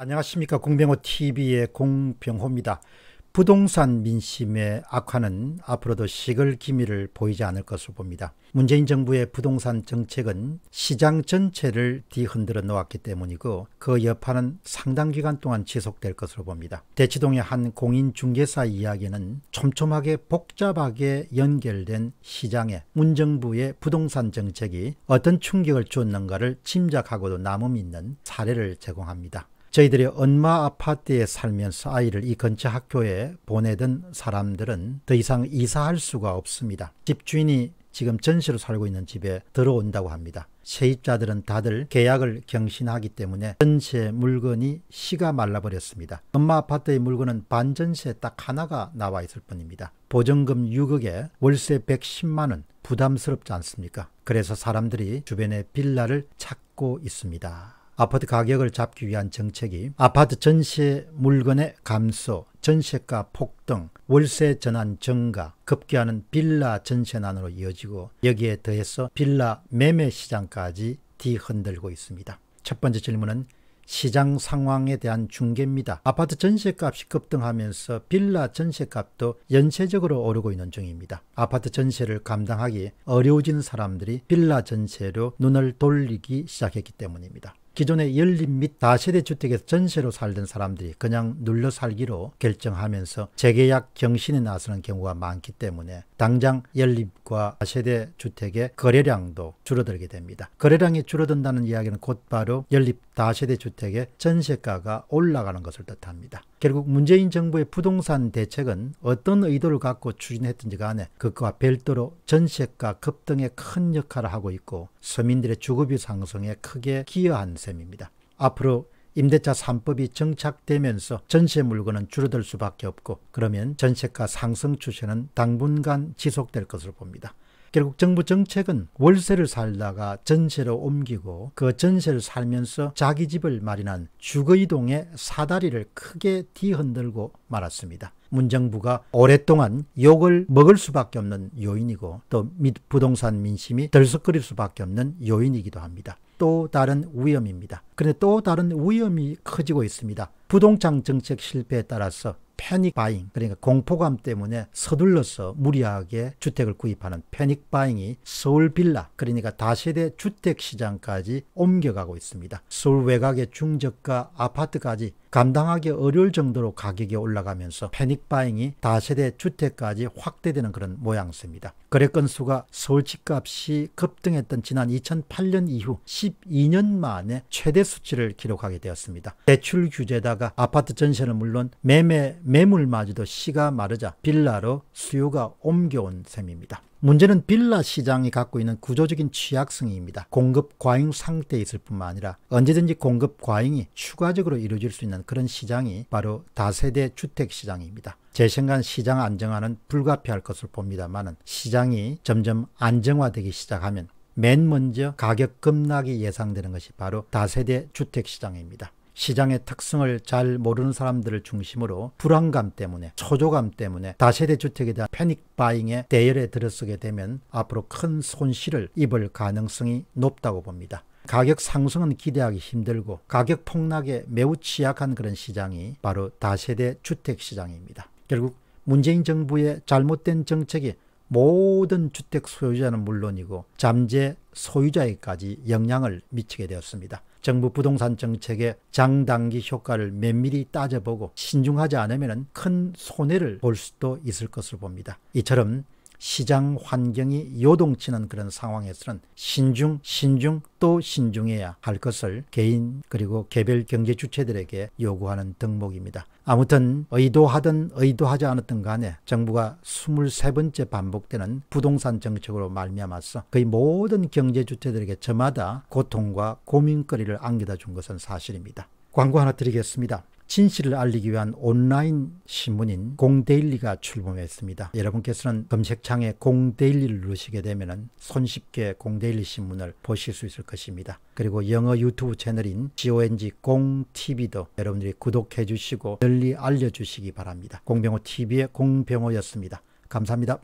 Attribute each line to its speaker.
Speaker 1: 안녕하십니까 공병호 TV의 공병호입니다. 부동산 민심의 악화는 앞으로도 식을 기미를 보이지 않을 것으로 봅니다. 문재인 정부의 부동산 정책은 시장 전체를 뒤흔들어 놓았기 때문이고 그 여파는 상당 기간 동안 지속될 것으로 봅니다. 대치동의 한 공인중개사 이야기는 촘촘하게 복잡하게 연결된 시장에 문정부의 부동산 정책이 어떤 충격을 주었는가를 짐작하고도 남음 있는 사례를 제공합니다. 저희들이 엄마 아파트에 살면서 아이를 이 근처 학교에 보내던 사람들은 더 이상 이사할 수가 없습니다. 집주인이 지금 전시로 살고 있는 집에 들어온다고 합니다. 세입자들은 다들 계약을 경신하기 때문에 전세 물건이 시가 말라버렸습니다. 엄마 아파트의 물건은 반전세 딱 하나가 나와 있을 뿐입니다. 보증금 6억에 월세 110만원 부담스럽지 않습니까? 그래서 사람들이 주변에 빌라를 찾고 있습니다. 아파트 가격을 잡기 위한 정책이 아파트 전세 물건의 감소, 전세가 폭등, 월세 전환 증가, 급기야는 빌라 전세난으로 이어지고 여기에 더해서 빌라 매매 시장까지 뒤흔들고 있습니다. 첫 번째 질문은 시장 상황에 대한 중계입니다. 아파트 전세값이 급등하면서 빌라 전세값도 연쇄적으로 오르고 있는 중입니다. 아파트 전세를 감당하기 어려워진 사람들이 빌라 전세로 눈을 돌리기 시작했기 때문입니다. 기존의 연립 및 다세대 주택에서 전세로 살던 사람들이 그냥 눌러 살기로 결정하면서 재계약 경신에 나서는 경우가 많기 때문에 당장 연립과 다세대 주택의 거래량도 줄어들게 됩니다. 거래량이 줄어든다는 이야기는 곧바로 연립 다세대 주택의 전세가가 올라가는 것을 뜻합니다. 결국 문재인 정부의 부동산 대책은 어떤 의도를 갖고 추진했든지 간에 그것과 별도로 전세가 급등에 큰 역할을 하고 있고 서민들의 주거비 상승에 크게 기여한 셈입니다. 앞으로 임대차 3법이 정착되면서 전세 물건은 줄어들 수밖에 없고 그러면 전세가 상승 추세는 당분간 지속될 것으로 봅니다. 결국 정부 정책은 월세를 살다가 전세로 옮기고 그 전세를 살면서 자기 집을 마련한 주거이동의 사다리를 크게 뒤흔들고 말았습니다. 문정부가 오랫동안 욕을 먹을 수밖에 없는 요인이고 또 부동산 민심이 들썩거릴 수밖에 없는 요인이기도 합니다. 또 다른 위험입니다. 그런데 또 다른 위험이 커지고 있습니다. 부동산 정책 실패에 따라서 패닉 바잉 그러니까 공포감 때문에 서둘러서 무리하게 주택을 구입하는 패닉 바잉이 서울 빌라 그러니까 다세대 주택 시장까지 옮겨가고 있습니다. 서울 외곽의 중저가 아파트까지 감당하기 어려울 정도로 가격이 올라가면서 패닉 바잉이 다세대 주택까지 확대되는 그런 모양새입니다. 거래 건수가 서울 집값이 급등했던 지난 2008년 이후 12년 만에 최대 수치를 기록하게 되었습니다. 대출 규제다가 아파트 전세는 물론 매매 매물마저도 시가 마르자 빌라로 수요가 옮겨온 셈입니다. 문제는 빌라 시장이 갖고 있는 구조적인 취약성입니다. 공급 과잉 상태에 있을 뿐만 아니라 언제든지 공급 과잉이 추가적으로 이루어질 수 있는 그런 시장이 바로 다세대 주택 시장입니다. 제 생각 시장 안정화는 불가피할 것을 봅니다만 시장이 점점 안정화되기 시작하면 맨 먼저 가격 급락이 예상되는 것이 바로 다세대 주택 시장입니다. 시장의 특성을 잘 모르는 사람들을 중심으로 불안감 때문에 초조감 때문에 다세대 주택에 대한 패닉 바잉의 대열에 들어서게 되면 앞으로 큰 손실을 입을 가능성이 높다고 봅니다. 가격 상승은 기대하기 힘들고 가격 폭락에 매우 취약한 그런 시장이 바로 다세대 주택 시장입니다. 결국 문재인 정부의 잘못된 정책이 모든 주택 소유자는 물론이고 잠재 소유자에까지 영향을 미치게 되었습니다. 정부 부동산 정책의 장단기 효과를 면밀히 따져보고 신중하지 않으면 큰 손해를 볼 수도 있을 것으로 봅니다. 이처럼 시장 환경이 요동치는 그런 상황에서는 신중, 신중 또 신중해야 할 것을 개인 그리고 개별 경제 주체들에게 요구하는 덕목입니다. 아무튼 의도하든 의도하지 않았든 간에 정부가 23번째 반복되는 부동산 정책으로 말미암아서 거의 모든 경제 주체들에게 저마다 고통과 고민거리를 안겨다 준 것은 사실입니다. 광고 하나 드리겠습니다. 진실을 알리기 위한 온라인 신문인 공데일리가 출범했습니다. 여러분께서는 검색창에 공데일리를 누르시게 되면 손쉽게 공데일리 신문을 보실 수 있을 것입니다. 그리고 영어 유튜브 채널인 GONG 공TV도 여러분들이 구독해 주시고 널리 알려주시기 바랍니다. 공병호TV의 공병호였습니다. 감사합니다.